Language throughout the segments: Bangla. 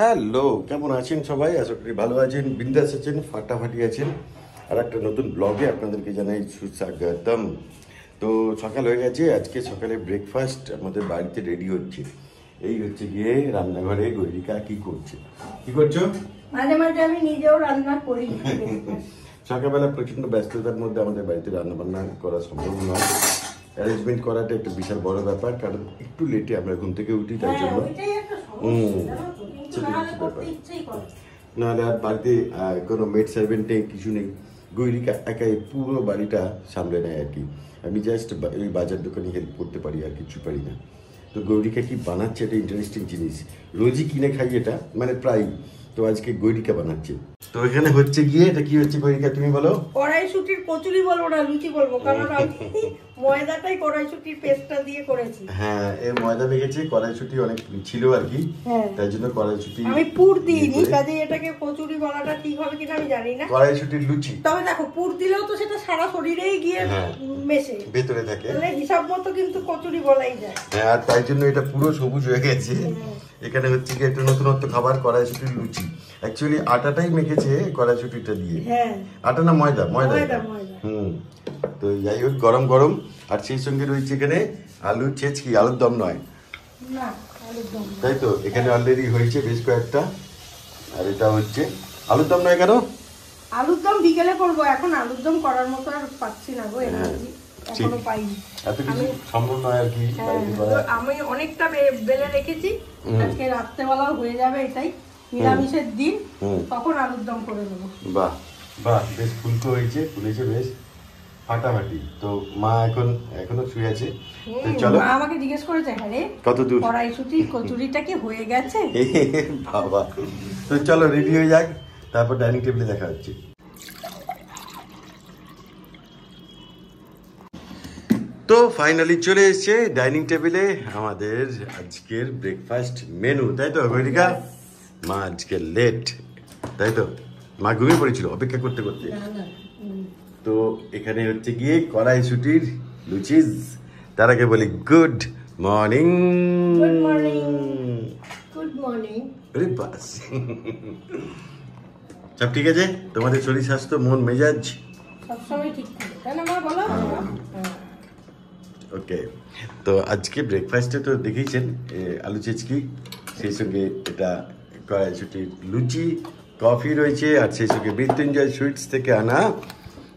হ্যালো কেমন আছেন সবাই আশা করি ভালো আছেন বিন্দাস আছেন ফাটাফাটি আছেন আর একটা নতুন ব্লগে আপনাদেরকে জানাই সুস্বাগতম তো সকাল হয়ে গেছে আজকে সকালে ব্রেকফাস্ট আমাদের বাড়িতে রেডি হচ্ছে এই হচ্ছে গিয়ে রান্নাঘরে গৈরিকা কি করছে কি করছো মাঝে মাঝে আমি নিজেও রান্না করি সকালবেলা প্রচণ্ড ব্যস্ততার মধ্যে আমাদের বাড়িতে রান্না বান্না করা সম্ভব নয় অ্যারেঞ্জমেন্ট করাটা একটা বিশাল বড় ব্যাপার কারণ একটু লেটে আমরা ঘুম থেকে উঠি তাই হ্যাঁ, জন্য হুম নাহলে আর বাড়িতে কোনো মেড সার্ভেন্টে কিছু নেই গৈরিকা একাই পুরো বাড়িটা সামলে নেয় আর কি আমি জাস্ট ওই বাজার দোকানে হেল্প করতে পারি আর কিছু পারি না তো গৌরিকা কি বানাচ্ছে এটা ইন্টারেস্টিং জিনিস রোজই কিনে খাই এটা মানে প্রায় তো আজকে গরিকা বানাচ্ছি তো এখানে হচ্ছে গিয়ে এটা কি হচ্ছে গৈরিকা তুমি বলো কড়াইশুটির কচুরি বলবো না লুচি বলবো কারণ আমি ময়দাটাই কড়াইশুটির পেস্টটা দিয়ে করেছি হ্যাঁ এই ময়দা লেগেছে কড়াইশুটি অনেক ছিল আর কি হ্যাঁ। তাই জন্য কড়াইশুটি আমি পুর দিইনি কাজে এটাকে কচুরি বলাটা ঠিক হবে কিনা আমি জানি না কড়াইশুটির লুচি তবে দেখো পুর দিলেও তো সেটা সারা শরীরেই গিয়ে হ্যাঁ, মেশে ভেতরে থাকে তাহলে হিসাব মতো কিন্তু কচুরি বলাই যায় হ্যাঁ আর তাই জন্য এটা পুরো সবুজ হয়ে গেছে হ্যাঁ। এখানে হচ্ছে কি একটু নতুনত্ব খাবার কড়াইশুটির লুচি অ্যাকচুয়ালি আটাটাই মেখেছে কড়াইশুটিটা দিয়ে হ্যাঁ। আটা না ময়দা ময়দা হুম তো যাই হোক গরম গরম আর সেই সঙ্গে রয়েছে এখানে আলু চেচকি আলুর দম নয় তাই তো এখানে অলরেডি হয়েছে বেশ কয়েকটা আর এটা হচ্ছে আলুর দম নয় কেন আলুর দম বিকেলে করবো এখন আলুর দম করার মতো আর পাচ্ছি না গো এনার্জি হ্যাঁ। হ্যাঁ, ফাটাফাটি তো মা এখন এখনো শুয়ে আছে চলো আমাকে জিজ্ঞেস করেছে হ্যাঁ কত কড়াইশুটি কচুরিটা কি হয়ে গেছে বাবা তো চলো রেডি হয়ে যাক তারপর ডাইনিং টেবিলে দেখা হচ্ছে তো ফাইনালি চলে এসছে ডাইনিং টেবিলে আমাদের আজকের ব্রেকফাস্ট মেনু তাই তো গৈরিকা মা আজকে লেট তাই তো মা ঘুমিয়ে পড়েছিল অপেক্ষা করতে করতে তো এখানে হচ্ছে গিয়ে ছুটির লুচিজ তার আগে বলি গুড মর্নিং সব ঠিক আছে তোমাদের শরীর স্বাস্থ্য মন মেজাজ সবসময় ওকে তো আজকে ব্রেকফাস্টে তো দেখেছেন আলু চেচকি সেই সঙ্গে এটা কড়াইশুটির লুচি কফি রয়েছে আর সেই সঙ্গে মৃত্যুঞ্জয় সুইটস থেকে আনা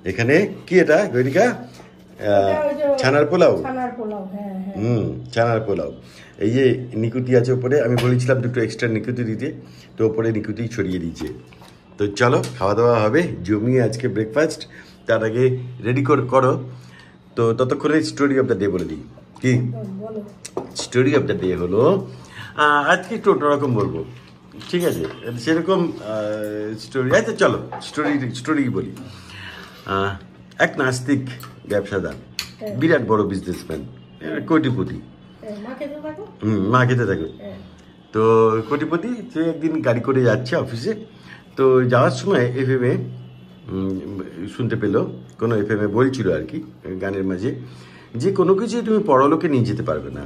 এখানে কি এটা গৈরিকা ছানার পোলাও হ্যাঁ, হ্যাঁ। হুম ছানার পোলাও এই যে নিকুতি আছে ওপরে আমি বলেছিলাম দুটো এক্সট্রা নিকুতি দিতে তো ওপরে নিকুতি ছড়িয়ে দিয়েছে তো চলো খাওয়া দাওয়া হবে জমিয়ে আজকে ব্রেকফাস্ট তার আগে রেডি করো তো ততক্ষণে স্টোরি অফ দ্য ডে বলে দিই কি স্টোরি অফ দ্য ডে হলো আজকে একটু অন্যরকম বলবো ঠিক আছে সেরকম স্টোরি আচ্ছা চলো স্টোরি স্টোরি বলি এক নাস্তিক ব্যবসাদার হ্যাঁ। বিরাট বড় বিজনেসম্যান কোটিপতি হ্যাঁ, হুম মা খেতে থাকে হ্যাঁ। তো কোটিপতি সে একদিন গাড়ি করে যাচ্ছে অফিসে তো যাওয়ার সময় এফএমে শুনতে পেল কোনো এফ এম এ বলছিল আর কি গানের মাঝে যে কোনো কিছুই তুমি পরলোকে নিয়ে যেতে পারবে না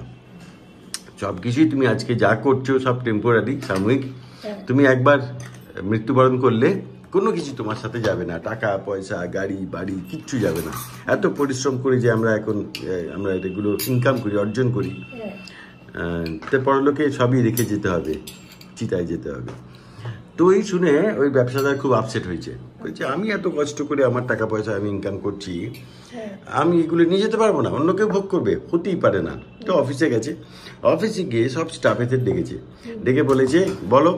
সব কিছুই তুমি আজকে যা করছো সব টেম্পোরারি সাময়িক হ্যাঁ। তুমি একবার মৃত্যুবরণ করলে কোনো কিছু তোমার সাথে যাবে না টাকা পয়সা গাড়ি বাড়ি কিচ্ছু যাবে না এত পরিশ্রম করি যে আমরা এখন আমরা এগুলো ইনকাম করি অর্জন করি হ্যাঁ। তো লোকে সবই রেখে যেতে হবে চিতায় যেতে হবে তো এই শুনে ওই ব্যবসাদার খুব আপসেট হয়েছে বলছে আমি এত কষ্ট করে আমার টাকা পয়সা আমি ইনকাম করছি হ্যাঁ। আমি এগুলো নিয়ে যেতে পারবো না অন্য কেউ ভোগ করবে হতেই পারে না তো অফিসে গেছে অফিসে গিয়ে সব স্টাফেদের ডেকেছে ডেকে বলেছে বলো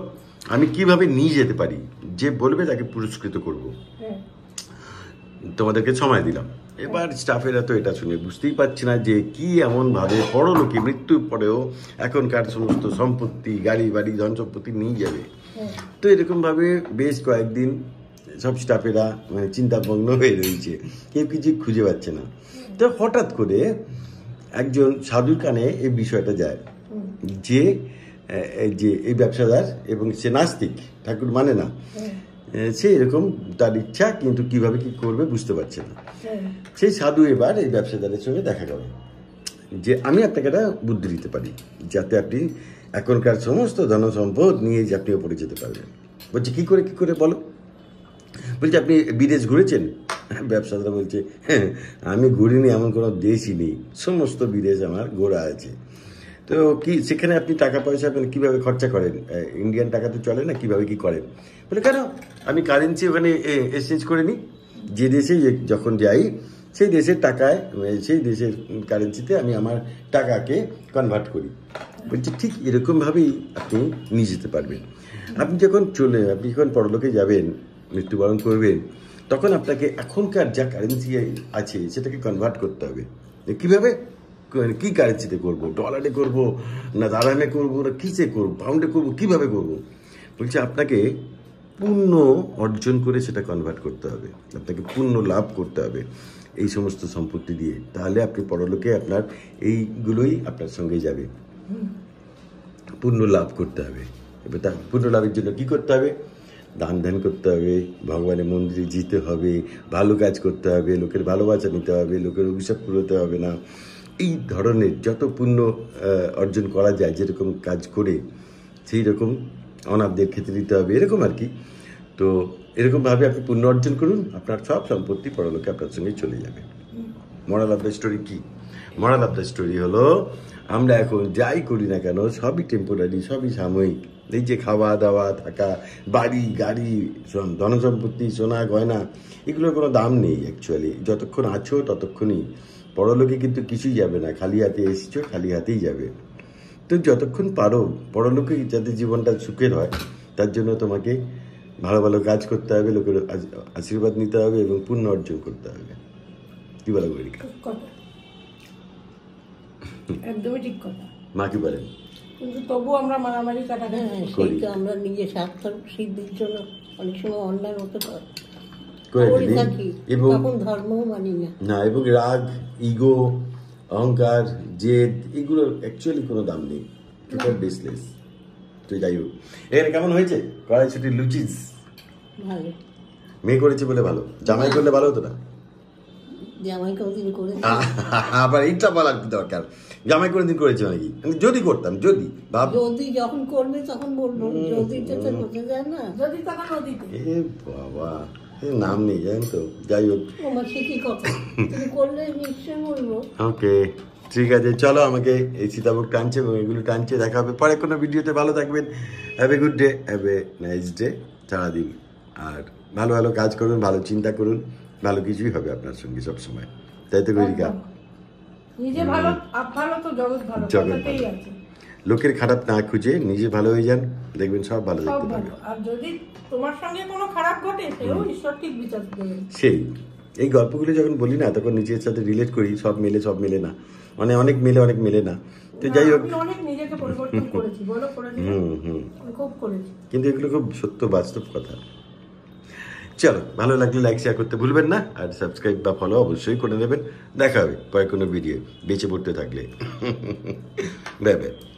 আমি কিভাবে নিয়ে যেতে পারি যে বলবে তাকে পুরস্কৃত করব হ্যাঁ। তোমাদেরকে সময় দিলাম এবার স্টাফেরা তো এটা শুনে বুঝতেই পারছি না যে কি এমনভাবে বড় লোকে মৃত্যুর পরেও এখনকার সমস্ত সম্পত্তি গাড়ি বাড়ি ধন সম্পত্তি নিয়ে যাবে তো এরকমভাবে বেশ কয়েকদিন সব স্টাফেরা মানে চিন্তাভগ্ন হয়ে রয়েছে কেউ কিছু খুঁজে পাচ্ছে না তো হঠাৎ করে একজন সাধুর কানে এই বিষয়টা যায় যে যে এই ব্যবসাদার এবং সে নাস্তিক ঠাকুর মানে না সে এরকম তার ইচ্ছা কিন্তু কিভাবে কি করবে বুঝতে পারছে না সেই সাধু এবার এই ব্যবসাদারের সঙ্গে দেখা করে যে আমি আপনাকে একটা বুদ্ধি দিতে পারি যাতে আপনি এখনকার সমস্ত ধনসম্পদ নিয়ে যে আপনিও পড়ে যেতে পারবেন বলছে কী করে কী করে বলো বলছে আপনি বিদেশ ঘুরেছেন হ্যাঁ, ব্যবসাদারা বলছে হ্যাঁ আমি ঘুরিনি এমন কোনো দেশই নেই সমস্ত বিদেশ আমার ঘোরা আছে তো কি সেখানে আপনি টাকা পয়সা আপনি মানে কীভাবে খরচা করেন ইন্ডিয়ান টাকাতে চলে না কীভাবে কি করেন বলে কেন আমি কারেন্সি ওখানে এক্সচেঞ্জ করে নিই যে দেশে যখন যাই সেই দেশের টাকায় সেই দেশের কারেন্সিতে আমি আমার টাকাকে কনভার্ট করি বলছে ঠিক এরকমভাবেই আপনি নিয়ে যেতে পারবেন আপনি যখন চলে আপনি যখন পরলোকে যাবেন মৃত্যুবরণ করবেন তখন আপনাকে এখনকার যা কারেন্সি আছে সেটাকে কনভার্ট করতে হবে কীভাবে কি কারেন্সিতে করবো ডলারে করব না দারামে করবো না কিসে করব পাউন্ডে করব কিভাবে করব বলছে আপনাকে পূর্ণ অর্জন করে সেটা কনভার্ট করতে হবে আপনাকে পূর্ণ লাভ করতে হবে এই সমস্ত সম্পত্তি দিয়ে তাহলে আপনি পরলোকে আপনার এইগুলোই আপনার সঙ্গে যাবে পুণ্য লাভ করতে হবে এবার তার পুণ্য লাভের জন্য কী করতে হবে দান ধ্যান করতে হবে ভগবানের মন্দিরে যেতে হবে ভালো কাজ করতে হবে লোকের ভালোবাসা নিতে হবে লোকের অভিশাপ পুরোতে হবে না এই ধরনের যত পুণ্য অর্জন করা যায় যেরকম কাজ করে সেই রকম অনাথদের ক্ষেত্রে দিতে হবে এরকম আর কি তো এরকমভাবে আপনি পুণ্য অর্জন করুন আপনার সব সম্পত্তি পরলোকে আপনার সঙ্গে চলে যাবে মরাল অফ দ্য স্টোরি কী মরাল অফ দ্য স্টোরি হলো আমরা এখন যাই করি না কেন সবই টেম্পোরারি সবই সাময়িক এই যে খাওয়া দাওয়া থাকা বাড়ি গাড়ি ধনসম্পত্তি সোনা গয়না এগুলোর কোনো দাম নেই অ্যাকচুয়ালি যতক্ষণ আছো ততক্ষণই পরলোকে কিন্তু কিছুই যাবে না খালি হাতে এসেছো খালি হাতেই যাবে তো যতক্ষণ পারো পরলোকে যাতে জীবনটা সুখের হয় তার জন্য তোমাকে ভালো ভালো কাজ করতে হবে লোকের আশীর্বাদ নিতে হবে এবং পুণ্য অর্জন করতে হবে কী বলো গরিকা একদমই ঠিক কথা মা কি বলেন কিন্তু তবু আমরা মারামারি কাটাকাটি হ্যাঁ, করি আমরা নিজে স্বার্থ সিদ্ধির জন্য অনেক সময় অন্যায় হতে পারে এবং রাগ ইগো অহংকার জেদ এগুলোর অ্যাকচুয়ালি কোনো দাম নেই টোটাল বেসলেস যাই হোক এর কেমন হয়েছে কড়াইছুটি লুচিস মেয়ে করেছে বলে ভালো জামাই করলে ভালো হতো না জামাই করেছে আবার এইটা বলার দরকার জামাই কোনোদিন করেছে নাকি আমি যদি করতাম যদি ভাব যদি যখন করবে তখন বলবো যদি তো করতে যায় না যদি তখন ওদিকে এ বাবা নাম নেই জানেন তো যাই হোক আমার সে কি কথা তুমি করলে নিশ্চয়ই বলবো ওকে ঠিক আছে চলো আমাকে এই সীতাভোগ টানছে এগুলো টানছে দেখা হবে পরে কোনো ভিডিওতে ভালো থাকবেন have a good day have a nice day সারাদিন আর ভালো ভালো কাজ করুন ভালো চিন্তা করুন ভালো কিছুই হবে আপনার সঙ্গে সবসময় তাই তো করি লোকের খারাপ না খুঁজে নিজে ভালো হয়ে যান দেখবেন সব ভালো দেখতে আর যদি তোমার সঙ্গে কোনো খারাপ ঘটে সেও ঈশ্বর ঠিক বিচার সেই এই গল্পগুলো যখন বলি না তখন নিজের সাথে রিলেট করি সব মেলে সব মেলে না মানে অনেক মেলে অনেক মেলে না তো যাই হোক অনেক নিজেকে পরিবর্তন করেছি বলো করেছি হুম হুম খুব করেছি কিন্তু এগুলো খুব সত্য বাস্তব কথা চলো ভালো লাগলে লাইক শেয়ার করতে ভুলবেন না আর সাবস্ক্রাইব বা ফলো অবশ্যই করে নেবেন দেখা হবে পরে কোনো ভিডিও বেঁচে পড়তে থাকলে বাই বাই